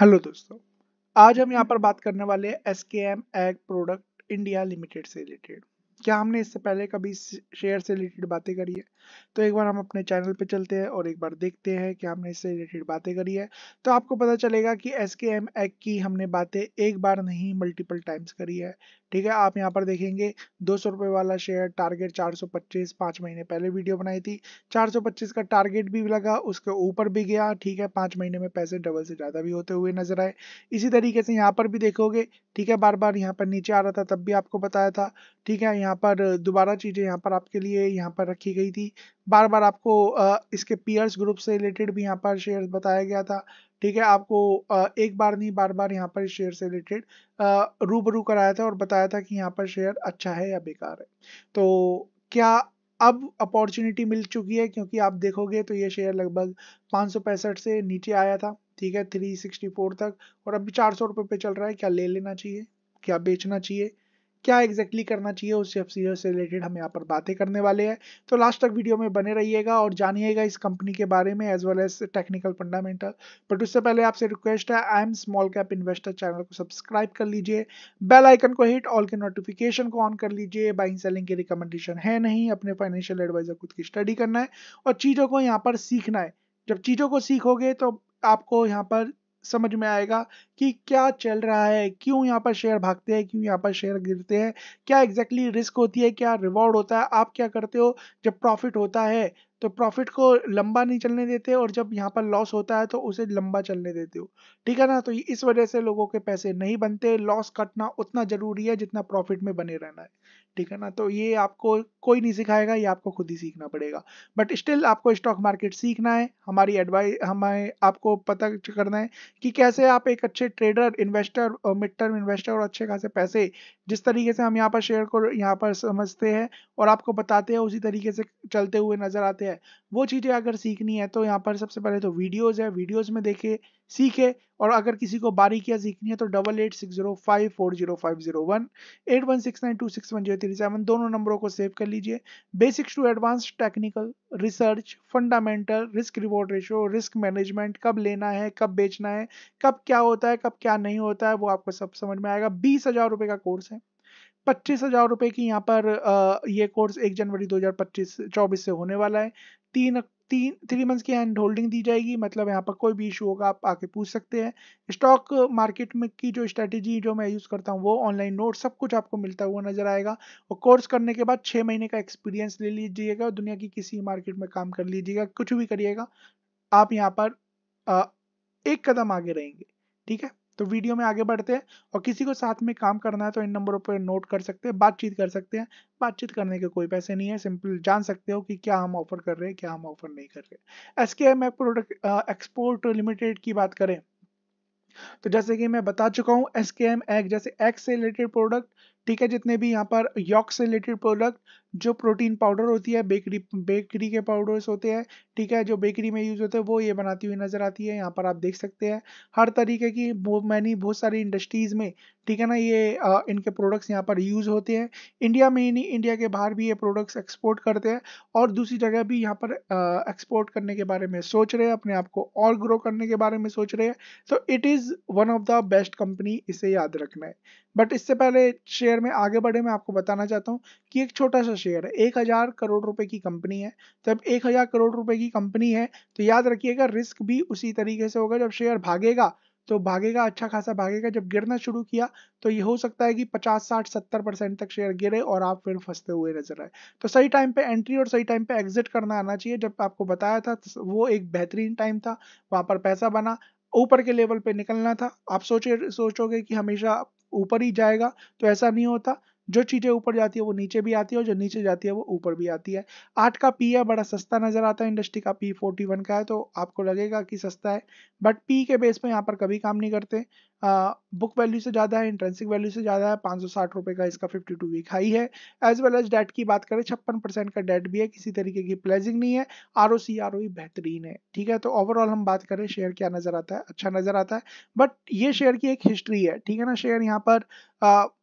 hello दोस्तों आज हम यहाँ पर बात करने वाले हैं S K M egg product India limited से रिलेटेड क्या हमने इससे पहले कभी शेयर से रिलेटेड बातें करी है तो एक बार हम अपने चैनल पे चलते हैं और एक बार देखते हैं कि हमने इससे रिलेटेड बातें करी है तो आपको पता चलेगा कि एस के एम एक्ट की हमने बातें एक बार नहीं मल्टीपल टाइम्स करी है ठीक है आप यहाँ पर देखेंगे दो सौ रुपये वाला शेयर टारगेट चार सौ पच्चीस पाँच महीने पहले वीडियो बनाई थी चार सौ पच्चीस का टारगेट भी लगा उसके ऊपर भी गया ठीक है पाँच महीने में पैसे डबल से ज़्यादा भी होते हुए नजर आए इसी तरीके से यहाँ पर भी देखोगे ठीक है बार बार यहाँ पर नीचे आ रहा था तब भी आपको बताया था ठीक है यहाँ यहाँ पर दोबारा चीज़ें यहाँ पर आपके लिए यहाँ पर रखी गई थी बार बार आपको इसके पीयर्स ग्रुप से रिलेटेड भी यहाँ पर शेयर बताया गया था ठीक है आपको एक बार नहीं बार बार यहाँ पर शेयर से रिलेटेड रूबरू कराया था और बताया था कि यहाँ पर शेयर अच्छा है या बेकार है तो क्या अब अपॉर्चुनिटी मिल चुकी है क्योंकि आप देखोगे तो ये शेयर लगभग पाँच से नीचे आया था ठीक है 364 तक और अभी चार सौ रुपये पे चल रहा है क्या ले लेना चाहिए क्या बेचना चाहिए क्या एग्जैक्टली exactly करना चाहिए उस एफ से रिलेटेड हम यहाँ पर बातें करने वाले हैं तो लास्ट तक वीडियो में बने रहिएगा और जानिएगा इस कंपनी के बारे में as well as technical fundamental but उससे पहले आपसे रिक्वेस्ट है I am small cap investor channel को सब्सक्राइब कर लीजिए बेल आइकन को हिट ऑल के नोटिफिकेशन को ऑन कर लीजिए बाइंग सेलिंग की रिकमेंडेशन है नहीं अपने फाइनेंशियल एडवाइजर खुद की स्टडी करना है और चीज़ों को यहाँ पर सीखना है जब चीज़ों को सीखोगे तो आपको यहाँ पर समझ में आएगा कि क्या चल रहा है क्यों यहाँ पर शेयर भागते हैं क्यों यहाँ पर शेयर गिरते हैं क्या एग्जैक्टली exactly रिस्क होती है क्या रिवॉर्ड होता है आप क्या करते हो जब प्रॉफिट होता है तो प्रॉफिट को लंबा नहीं चलने देते और जब यहाँ पर लॉस होता है तो उसे लंबा चलने देते हो ठीक है ना तो इस वजह से लोगों के पैसे नहीं बनते लॉस कटना उतना ज़रूरी है जितना प्रॉफिट में बने रहना है ठीक है ना तो ये आपको कोई नहीं सिखाएगा ये आपको खुद ही सीखना पड़ेगा बट स्टिल आपको स्टॉक मार्केट सीखना है हमारी एडवाइस हमें आपको पता करना है कि कैसे आप एक अच्छे trader investor mid term investor और अच्छे खासे पैसे जिस तरीके से हम यहाँ पर शेयर को यहाँ पर समझते हैं और आपको बताते हैं उसी तरीके से चलते हुए नजर आते हैं वो चीज़ें अगर सीखनी है तो यहाँ पर सबसे पहले तो वीडियोज़ है वीडियोज़ में देखिए सीखे और अगर किसी को बारीकियां सीखनी है तो double eight six zero five four zero five zero one eight one six nine two six one zero three seven दोनों नंबरों को सेव कर लीजिए basics to advance technical research fundamental risk reward ratio risk management कब लेना है कब बेचना है कब क्या होता है कब क्या नहीं होता है वो आपको सब समझ में आएगा बीस हज़ार रुपये का कोर्स है पच्चीस हज़ार रुपये की यहाँ पर ये कोर्स एक जनवरी 2025 24 से होने वाला है तीन तीन थ्री मंथ्स की हैंड होल्डिंग दी जाएगी मतलब यहाँ पर कोई भी इशू होगा आप आके पूछ सकते हैं स्टॉक मार्केट में की जो स्ट्रेटेजी जो मैं यूज़ करता हूँ वो ऑनलाइन नोट सब कुछ आपको मिलता हुआ नजर आएगा और कोर्स करने के बाद छः महीने का एक्सपीरियंस ले लीजिएगा और दुनिया की किसी मार्केट में काम कर लीजिएगा कुछ भी करिएगा आप यहाँ पर आ, एक कदम आगे रहेंगे ठीक है तो वीडियो में आगे बढ़ते हैं और किसी को साथ में काम करना है तो इन नंबरों पर नोट कर सकते हैं बातचीत कर सकते हैं बातचीत करने के कोई पैसे नहीं है सिंपल जान सकते हो कि क्या हम ऑफर कर रहे हैं क्या हम ऑफर नहीं कर रहे S K M product export limited की बात करें तो जैसे कि मैं बता चुका हूँ एस के एम एग जैसे एक्स से रिलेटेड प्रोडक्ट ठीक है जितने भी यहाँ पर यॉक से रिलेटेड प्रोडक्ट जो प्रोटीन पाउडर होती है बेकरी बेकरी के पाउडर्स होते हैं ठीक है जो बेकरी में यूज होते हैं वो ये बनाती हुई नजर आती है यहाँ पर आप देख सकते हैं हर तरीके की मैनी बहुत सारी इंडस्ट्रीज में ठीक है ना ये आ, इनके प्रोडक्ट्स यहाँ पर यूज होते हैं इंडिया में ही नहीं इंडिया के बाहर भी ये प्रोडक्ट्स एक्सपोर्ट करते हैं और दूसरी जगह भी यहाँ पर एक्सपोर्ट करने के बारे में सोच रहे हैं अपने आप को और ग्रो करने के बारे में सोच रहे हैं तो it is one of the best company इसे याद रखना है बट इससे पहले शेयर में आगे बढ़े मैं आपको बताना चाहता हूँ कि एक छोटा सा शेयर है एक हजार करोड़ रुपए की कंपनी है जब तो एक हजार करोड़ रुपए की कंपनी है तो याद रखिएगा रिस्क भी उसी तरीके से होगा जब शेयर भागेगा तो भागेगा अच्छा खासा भागेगा जब गिरना शुरू किया तो ये हो सकता है कि 50 60 70 परसेंट तक शेयर गिरे और आप फिर फंसते हुए नजर आए तो सही टाइम पे एंट्री और सही टाइम पे एग्जिट करना आना चाहिए जब आपको बताया था तो वो एक बेहतरीन टाइम था वहां पर पैसा बना ऊपर के लेवल पे निकलना था आप सोचे सोचोगे कि हमेशा ऊपर ही जाएगा तो ऐसा नहीं होता जो चीज़ें ऊपर जाती है वो नीचे भी आती है और जो नीचे जाती है वो ऊपर भी आती है आठ का पी है बड़ा सस्ता नज़र आता है इंडस्ट्री का पी फोर्टी वन का है तो आपको लगेगा कि सस्ता है बट पी के बेस पे यहाँ पर कभी काम नहीं करते बुक वैल्यू से ज़्यादा है इंट्रेंसिक वैल्यू से ज़्यादा है पाँच सौ साठ रुपये का इसका फिफ्टी टू वीक हाई है एज वेल एज डेट की बात करें छप्पन परसेंट का डेट भी है किसी तरीके की प्लेजिंग नहीं है R O C R O बेहतरीन है ठीक है तो ओवरऑल हम बात करें शेयर क्या नज़र आता है अच्छा नज़र आता है बट ये शेयर की एक हिस्ट्री है ठीक है ना शेयर यहाँ पर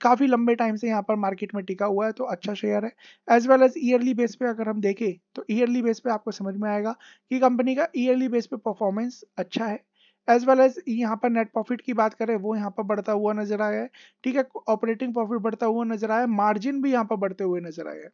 काफ़ी लंबे टाइम से यहाँ पर मार्केट में टिका हुआ है तो अच्छा शेयर है as well as yearly base पे अगर हम देखें तो ईयरली बेस पे आपको समझ में आएगा कि कंपनी का ईयरली बेस पे परफॉर्मेंस अच्छा है एज वेल एज यहाँ पर नेट प्रॉफिट की बात करें वो यहाँ पर बढ़ता हुआ नजर आया है ठीक है ऑपरेटिंग प्रॉफिट बढ़ता हुआ नजर आया मार्जिन भी यहाँ पर बढ़ते हुए नजर आया है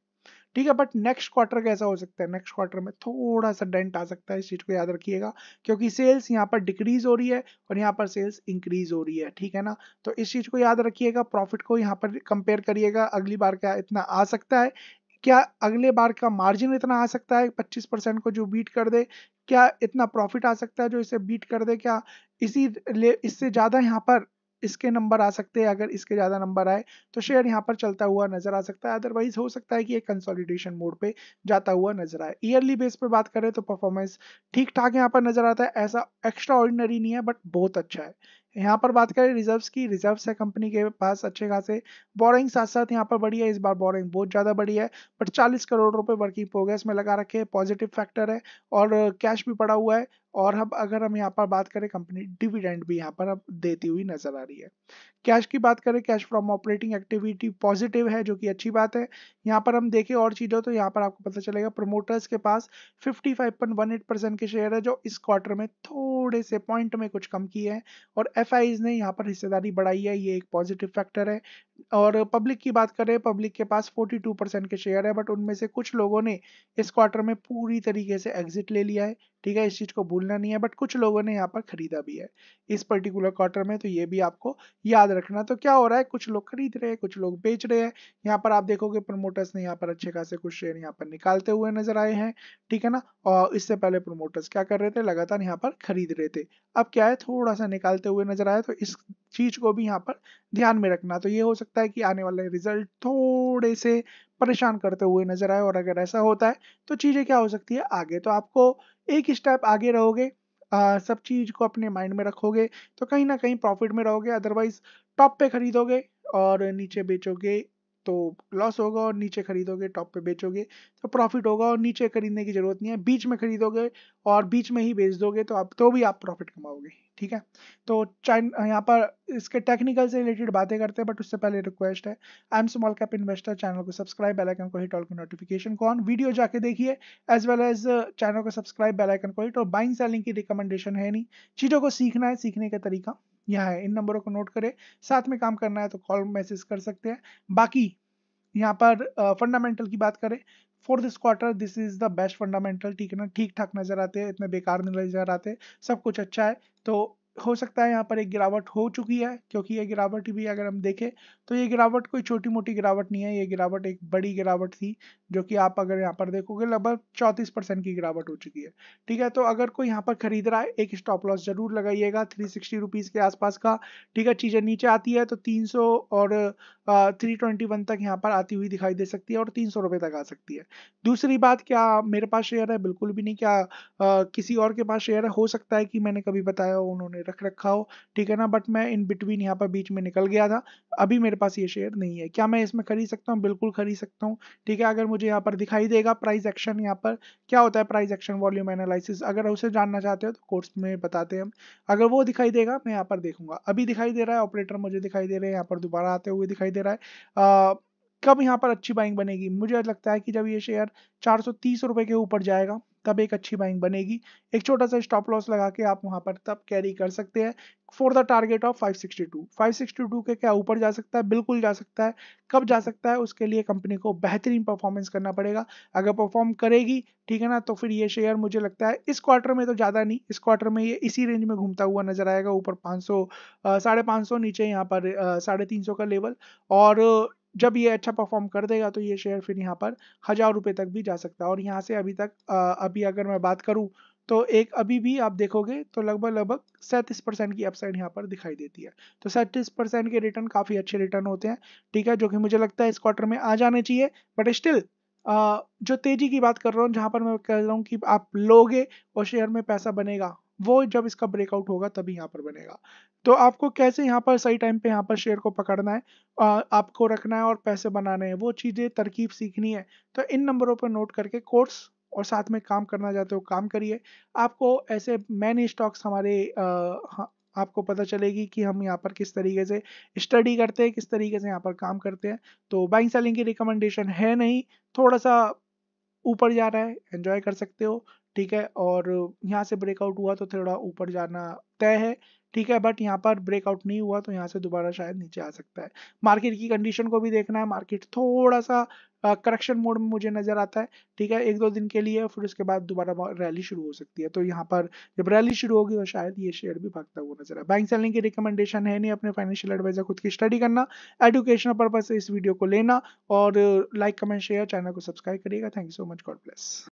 ठीक है बट नेक्स्ट क्वार्टर कैसा हो सकता है नेक्स्ट क्वार्टर में थोड़ा सा डेंट आ सकता है इस चीज़ को याद रखिएगा क्योंकि सेल्स यहाँ पर डिक्रीज हो रही है और यहाँ पर सेल्स इंक्रीज हो रही है ठीक है ना तो इस चीज़ को याद रखिएगा प्रॉफिट को यहाँ पर कंपेयर करिएगा अगली बार क्या इतना आ सकता है क्या अगले बार का मार्जिन इतना आ सकता है 25 परसेंट को जो बीट कर दे क्या इतना प्रॉफिट आ सकता है जो इसे बीट कर दे क्या इसी ले इससे ज़्यादा यहाँ पर इसके नंबर आ सकते हैं अगर इसके ज़्यादा नंबर आए तो शेयर यहाँ पर चलता हुआ नजर आ सकता है अदरवाइज हो सकता है कि ये कंसोलिडेशन मोड पे जाता हुआ नजर आए ईयरली बेस पे बात करें तो परफॉर्मेंस ठीक ठाक यहाँ पर नजर आता है ऐसा एक्स्ट्रा ऑर्डिनरी नहीं है बट बहुत अच्छा है यहाँ पर बात करें रिजर्व्स की रिजर्व्स है कंपनी के पास अच्छे खासे बोरिंग साथ साथ यहाँ पर बढ़ी है इस बार बोरिंग बहुत ज़्यादा बढ़ी है पर चालीस करोड़ रुपए वर्किंग प्रोग्रेस में लगा रखे हैं पॉजिटिव फैक्टर है और कैश भी पड़ा हुआ है और अब अगर हम यहाँ पर बात करें कंपनी डिविडेंड भी यहाँ पर अब देती हुई नजर आ रही है कैश की बात करें cash from operating activity positive है जो कि अच्छी बात है यहाँ पर हम देखें और चीज़ों तो यहाँ पर आपको पता चलेगा प्रमोटर्स के पास 55.18 परसेंट के शेयर है जो इस क्वार्टर में थोड़े से पॉइंट में कुछ कम किए हैं और एफ एफ ने यहाँ पर हिस्सेदारी बढ़ाई है ये एक पॉजिटिव फैक्टर है और पब्लिक की बात करें पब्लिक के पास 42 परसेंट के शेयर है बट उनमें से कुछ लोगों ने इस क्वार्टर में पूरी तरीके से एग्जिट ले लिया है ठीक है इस चीज को भूलना नहीं है बट कुछ लोगों ने यहाँ पर खरीदा भी है इस पर्टिकुलर क्वार्टर में तो ये भी आपको याद रखना तो क्या हो रहा है कुछ लोग खरीद रहे हैं कुछ लोग बेच रहे हैं यहाँ पर आप देखोगे प्रमोटर्स ने यहाँ पर अच्छे खासे कुछ शेयर यहाँ पर निकालते हुए नजर आए हैं ठीक है ना और इससे पहले प्रमोटर्स क्या कर रहे थे लगातार यहाँ पर खरीद रहे थे अब क्या है थोड़ा सा निकालते हुए नजर आए तो इस चीज को भी यहाँ पर ध्यान में रखना तो ये हो सकता है कि आने वाले रिजल्ट थोड़े से परेशान करते हुए नजर आए और अगर ऐसा होता है तो चीजें क्या हो सकती है आगे तो आपको एक स्टेप आगे रहोगे आ, सब चीज को अपने माइंड में रखोगे तो कहीं ना कहीं प्रॉफिट में रहोगे अदरवाइज टॉप पे खरीदोगे और नीचे बेचोगे तो लॉस होगा और नीचे खरीदोगे टॉप पे बेचोगे तो प्रॉफिट होगा और नीचे खरीदने की ज़रूरत नहीं है बीच में खरीदोगे और बीच में ही बेच दोगे तो आप तो भी आप प्रॉफिट कमाओगे ठीक है तो चाइन यहाँ पर इसके टेक्निकल से रिलेटेड बातें करते हैं बट उससे पहले रिक्वेस्ट है I am small cap investor channel को सब्सक्राइब बेलाइकन को हिट ऑल की नोटिफिकेशन को ऑन वीडियो जाके देखिए एज वेल एज चैनल को सब्सक्राइब बेलाइकन को हिट और बाइंग सेलिंग की रिकमेंडेशन है नहीं चीज़ों को सीखना है सीखने का तरीका यहाँ है इन नंबरों को नोट करें साथ में काम करना है तो कॉल मैसेज कर सकते हैं बाकी यहाँ पर फंडामेंटल uh, की बात करें for this quarter this is the best fundamental ठीक है ना ठीक ठाक नजर आते हैं इतने बेकार नजर आते सब कुछ अच्छा है तो हो सकता है यहाँ पर एक गिरावट हो चुकी है क्योंकि ये गिरावट भी अगर हम देखें तो ये गिरावट कोई छोटी मोटी गिरावट नहीं है ये गिरावट एक बड़ी गिरावट थी जो कि आप अगर यहाँ पर देखोगे लगभग चौंतीस परसेंट की गिरावट हो चुकी है ठीक है तो अगर कोई यहाँ पर खरीद रहा है एक स्टॉप लॉस जरूर लगाइएगा थ्री सिक्सटी रुपीज़ के आसपास का ठीक है चीज़ें नीचे आती है तो तीन सौ और थ्री ट्वेंटी वन तक यहाँ पर आती हुई दिखाई दे सकती है और तीन सौ रुपये तक आ सकती है दूसरी बात क्या मेरे पास शेयर है बिल्कुल भी नहीं क्या आ, किसी और के पास शेयर है हो सकता है कि मैंने कभी बताया हो उन्होंने रख रखा हो ठीक है ना बट मैं इन बिटवीन यहाँ पर बीच में निकल गया था अभी मेरे पास ये शेयर नहीं है क्या मैं इसमें खरीद सकता हूँ बिल्कुल खरीद सकता हूँ ठीक है अगर मुझे यहाँ पर दिखाई देगा प्राइस एक्शन यहाँ पर क्या होता है प्राइस एक्शन वॉल्यूम एनालिसिस अगर उसे जानना चाहते हो तो कोर्स में बताते हैं हम अगर वो दिखाई देगा मैं यहाँ पर देखूंगा अभी दिखाई दे रहा है ऑपरेटर मुझे दिखाई दे रहे हैं यहाँ पर दोबारा आते हुए दिखाई दे रहा है आ, कब यहाँ पर अच्छी बाइंग बनेगी मुझे लगता है कि जब ये शेयर चार सौ के ऊपर जाएगा तब एक अच्छी बाइंग बनेगी एक छोटा सा स्टॉप लॉस लगा के आप वहां पर तब कैरी कर सकते हैं फॉर द टारगेट ऑफ 562 562 के क्या ऊपर जा सकता है बिल्कुल जा सकता है कब जा सकता है उसके लिए कंपनी को बेहतरीन परफॉर्मेंस करना पड़ेगा अगर परफॉर्म करेगी ठीक है ना तो फिर ये शेयर मुझे लगता है इस क्वार्टर में तो ज़्यादा नहीं इस क्वार्टर में ये इसी रेंज में घूमता हुआ नजर आएगा ऊपर पाँच सौ साढ़े पाँच नीचे यहाँ पर साढ़े तीन का लेवल और जब ये अच्छा परफॉर्म कर देगा तो ये शेयर फिर यहाँ पर हज़ार रुपये तक भी जा सकता है और यहाँ से अभी तक अभी अगर मैं बात करूँ तो एक अभी भी आप देखोगे तो लगभग लगभग सैंतीस परसेंट की अपसाइड यहाँ पर दिखाई देती है तो सैंतीस परसेंट के रिटर्न काफ़ी अच्छे रिटर्न होते हैं ठीक है जो कि मुझे लगता है इस क्वार्टर में आ जाने चाहिए बट स्टिल जो तेज़ी की बात कर रहा हूँ जहाँ पर मैं कह रहा हूँ कि आप लोगे और शेयर में पैसा बनेगा वो जब इसका ब्रेकआउट होगा तभी यहाँ पर बनेगा तो आपको कैसे यहाँ पर सही टाइम पे यहाँ पर शेयर को पकड़ना है आ, आपको रखना है और पैसे बनाने हैं वो चीज़ें तरकीब सीखनी है तो इन नंबरों पर नोट करके कोर्स और साथ में काम करना चाहते हो काम करिए आपको ऐसे मैन स्टॉक्स हमारे आ, आपको पता चलेगी कि हम यहाँ पर किस तरीके से स्टडी करते हैं किस तरीके से यहाँ पर काम करते हैं तो बाइंग सेलिंग की रिकमेंडेशन है नहीं थोड़ा सा ऊपर जा रहा है एंजॉय कर सकते हो ठीक है और यहाँ से ब्रेकआउट हुआ तो थोड़ा ऊपर जाना तय है ठीक है बट यहाँ पर ब्रेकआउट नहीं हुआ तो यहाँ से दोबारा शायद नीचे आ सकता है मार्केट की कंडीशन को भी देखना है मार्केट थोड़ा सा करेक्शन मोड में मुझे नजर आता है ठीक है एक दो दिन के लिए फिर उसके बाद दोबारा रैली शुरू हो सकती है तो यहाँ पर जब रैली शुरू होगी तो शायद ये शेयर भी भागता हुआ नजर आए बैंक सेलिंग की रिकमेंडेशन है नहीं अपने फाइनेंशियल एडवाइजर खुद की स्टडी करना एडुकेशनल पर्पज से इस वीडियो को लेना और लाइक कमेंट शेयर चैनल को सब्सक्राइब करिएगा thank you so much God bless